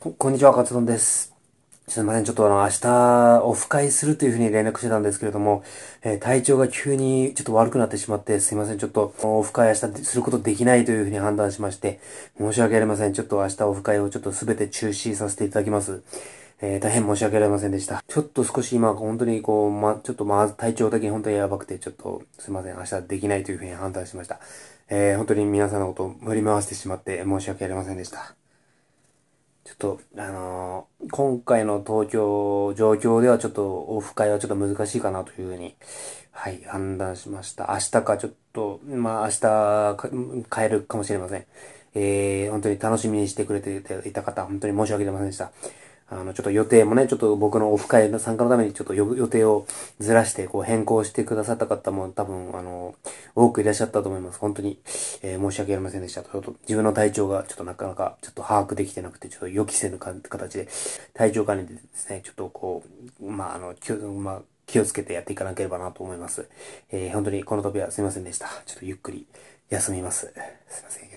こ、こんにちは、カツ丼です。すいません、ちょっとあの、明日、オフ会するというふうに連絡してたんですけれども、えー、体調が急にちょっと悪くなってしまって、すいません、ちょっと、オフ会明日することできないというふうに判断しまして、申し訳ありません、ちょっと明日オフ会をちょっとすべて中止させていただきます。えー、大変申し訳ありませんでした。ちょっと少し今、本当にこう、ま、ちょっとま、体調だけ本当にやばくて、ちょっと、すいません、明日できないというふうに判断しました。えー、本当に皆さんのことを振り回してしまって申し訳ありませんでした。ちょっと、あのー、今回の東京状況ではちょっとオフ会はちょっと難しいかなというふうに、はい、判断しました。明日かちょっと、まあ明日か、帰るかもしれません。えー、本当に楽しみにしてくれていた方、本当に申し訳ありませんでした。あの、ちょっと予定もね、ちょっと僕のオフ会の参加のためにちょっと予定をずらして、こう変更してくださった方も多分、あの、多くいらっしゃったと思います。本当に、えー、申し訳ありませんでした。ちょっと自分の体調がちょっとなかなかちょっと把握できてなくて、ちょっと予期せぬ形で、体調管理でですね、ちょっとこう、まあ、あの、まあ、気をつけてやっていかなければなと思います。えー、本当にこの度はすいませんでした。ちょっとゆっくり休みます。すいません。